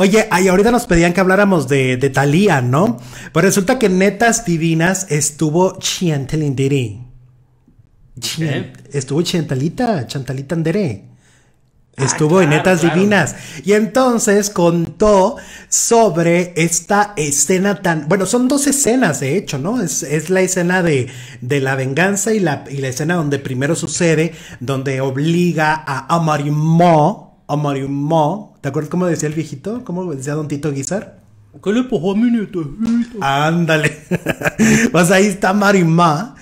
Oye, ahorita nos pedían que habláramos de, de Thalía, ¿no? Pues resulta que Netas Divinas estuvo Chiantelindiri. Estuvo Chantalita, Chantalita Andere. Ah, estuvo en Netas Divinas. Y entonces contó sobre esta escena tan. Bueno, son dos escenas, de hecho, ¿no? Es, es la escena de, la venganza y la, y la escena donde primero sucede, donde obliga a Amarimó. O Marimó... ¿Te acuerdas cómo decía el viejito? ¿Cómo decía Don Tito Guizar? ¿Qué le pasó a mi nietecito? Ándale. pues ahí está Marimá.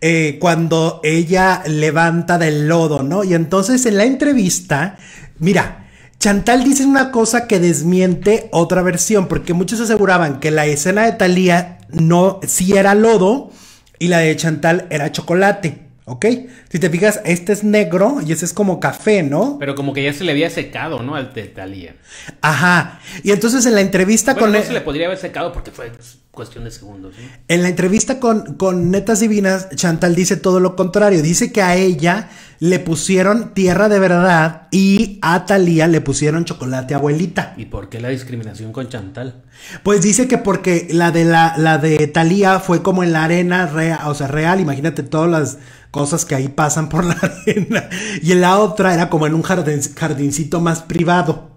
Eh, cuando ella levanta del lodo, ¿no? Y entonces en la entrevista, mira, Chantal dice una cosa que desmiente otra versión, porque muchos aseguraban que la escena de Talía no, sí era lodo y la de Chantal era chocolate. ¿ok? Si te fijas, este es negro y ese es como café, ¿no? Pero como que ya se le había secado, ¿no? Al Talía. Ajá. Y entonces en la entrevista con... No e- se le podría haber secado porque fue cuestión de segundos. En la entrevista con, Netas Divinas, Chantal dice todo lo contrario. Dice que a ella le pusieron tierra de verdad y a Talía le pusieron chocolate abuelita. ¿Y por qué la discriminación con Chantal? Pues dice que porque la de la, la de Talía fue como en la arena real, o sea, real, imagínate todas las cosas que ahí pasan por la arena. Y en la otra era como en un jardincito más privado.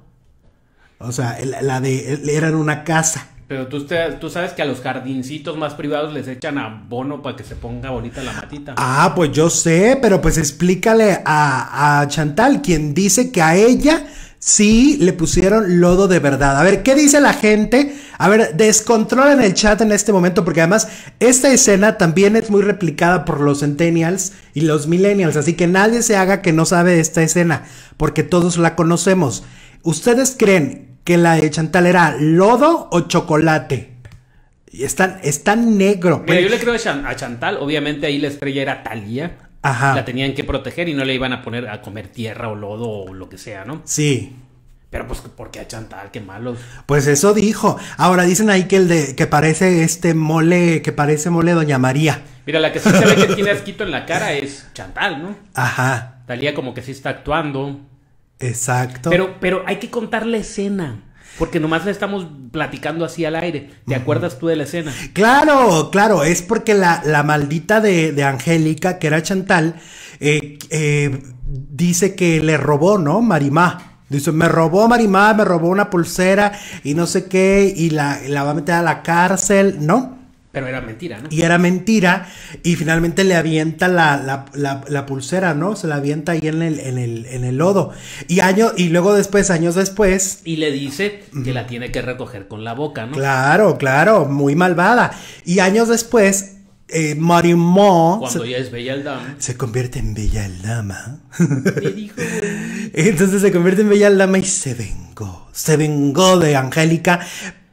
O sea, la de era en una casa. Pero tú, tú sabes que a los jardincitos más privados les echan abono para que se ponga bonita la matita. Ah, pues yo sé, pero pues explícale a Chantal, quien dice que a ella Sí, le pusieron lodo de verdad. A ver, ¿qué dice la gente? A ver, en el chat en este momento porque además esta escena también es muy replicada por los centennials y los millennials, así que nadie se haga que no sabe esta escena porque todos la conocemos. ¿Ustedes creen que la de Chantal era lodo o chocolate? Están están negro. Pero yo le creo a, Chantal, obviamente ahí la estrella era Talía. Ajá. la tenían que proteger y no le iban a poner a comer tierra o lodo o lo que sea, ¿no? Sí. Pero pues, ¿por qué Chantal? Qué malos. Pues eso dijo. Ahora dicen ahí que el de que parece este mole, que parece mole Doña María. Mira, la que sí se ve que tiene asquito en la cara es Chantal, ¿no? Ajá. Talía como que sí está actuando. Exacto. Pero, pero hay que contar la escena. Porque nomás le estamos platicando así al aire. ¿Te acuerdas tú de la escena? Claro, claro. Es porque la, maldita de, Angélica, que era Chantal, eh, eh, dice que le robó, ¿no? Marimá. Dice, me robó Marimá, me robó una pulsera y no sé qué, y la, la va a meter a la cárcel, ¿no? Pero era mentira, ¿no? Y era mentira. Y finalmente le avienta la, pulsera, ¿no? Se la avienta ahí en el, en el, lodo. Y, año, y luego después, años después. Y le dice que la tiene que recoger con la boca, ¿no? Claro, claro, muy malvada. Y años después, eh, Cuando se, ya es Bella dama. Se convierte en Bella dama. Me dijo. Entonces se convierte en Bella dama y se vengó. Se vengó de Angélica,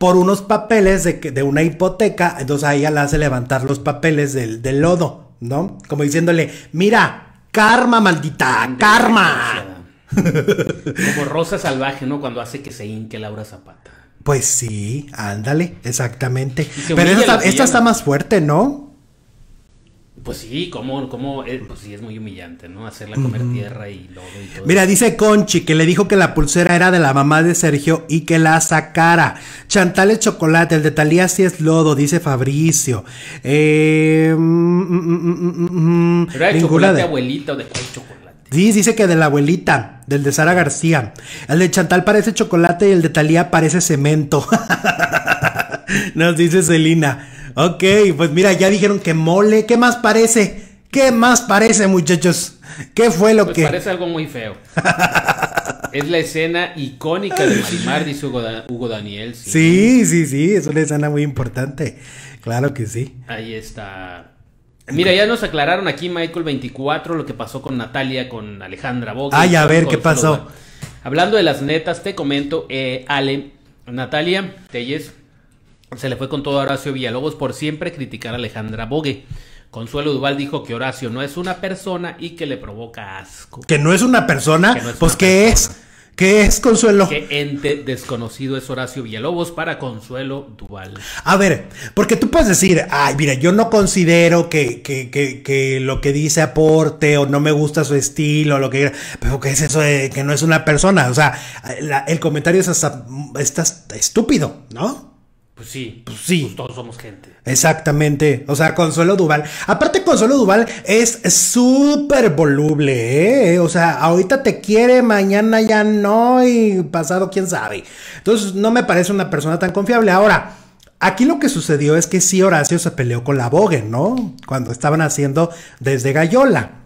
por unos papeles de, una hipoteca, entonces ahí ella la hace levantar los papeles del, lodo, ¿no? Como diciéndole, mira, karma maldita, karma. Como Rosa Salvaje, ¿no? Cuando hace que se hinque Laura Zapata. Pues sí, ándale, exactamente. Pero esta, esta está más fuerte, ¿no? Pues sí, como, como, eh, pues sí, es muy humillante, ¿no? Hacerla comer tierra y lodo Mira, dice Conchi que le dijo que la pulsera era de la mamá de Sergio y que la sacara. Chantal es chocolate, el de Talía sí es lodo, dice Fabricio. Eh, de chocolate abuelita o de chocolate. Sí, dice que de la abuelita, del de Sara García. El de Chantal parece chocolate y el de Talía parece cemento. Nos dice Celina. Ok, pues mira, ya dijeron que mole. ¿Qué más parece? ¿Qué más parece, muchachos? ¿Qué fue lo pues que.? Parece algo muy feo. es la escena icónica de Marimar, dice Hugo, Daniel. Sí. sí, sí, es una escena muy importante. Claro que sí. Ahí está. Mira, ya nos aclararon aquí, Michael 24, lo que pasó con Natalia, con Alejandra Boca. Ay, a ver, ¿qué pasó? Hablando de las netas, te comento, eh, Ale, Natalia Telles se le fue con todo a Horacio Villalobos por siempre criticar a Alejandra Bogue. Consuelo Duval dijo que Horacio no es una persona y que le provoca asco. ¿Que no es una persona? pues que ¿qué es? ¿Qué es Consuelo? ¿Qué ente desconocido es Horacio Villalobos para Consuelo Duval? A ver, porque tú puedes decir, ay, mira, yo no considero que, que, que, que lo que dice aporte o no me gusta su estilo, o lo que pero ¿qué es eso de que no es una persona? O sea, el comentario es hasta, estúpido, ¿no? Pues sí. Pues sí. Pues todos somos gente. Exactamente. O sea, Consuelo Duval. Aparte, Consuelo Duval es súper voluble, ¿eh? O sea, ahorita te quiere, mañana ya no y pasado quién sabe. Entonces, no me parece una persona tan confiable. Ahora, Aquí lo que sucedió es que sí Horacio se peleó con la Bogen, ¿no? Cuando estaban haciendo desde Gallola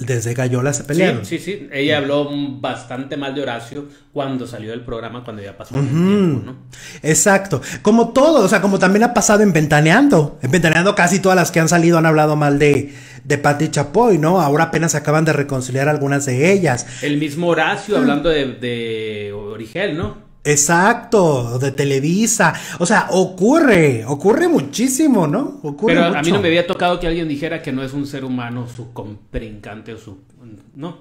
desde Gallola se pelearon. Sí, sí, Ella habló bastante mal de Horacio cuando salió del programa, cuando ya pasó. tiempo, ¿no? Exacto. Como todo, o sea, como también ha pasado en Ventaneando. En Ventaneando casi todas las que han salido han hablado mal de, de Patti Chapoy, ¿no? Ahora apenas acaban de reconciliar algunas de ellas. El mismo Horacio mm. hablando de, de Origel, ¿no? Exacto, de Televisa. O sea, ocurre, ocurre muchísimo, ¿no? Ocurre Pero a mí no me había tocado que alguien dijera que no es un ser humano su comprincante o su... ¿No?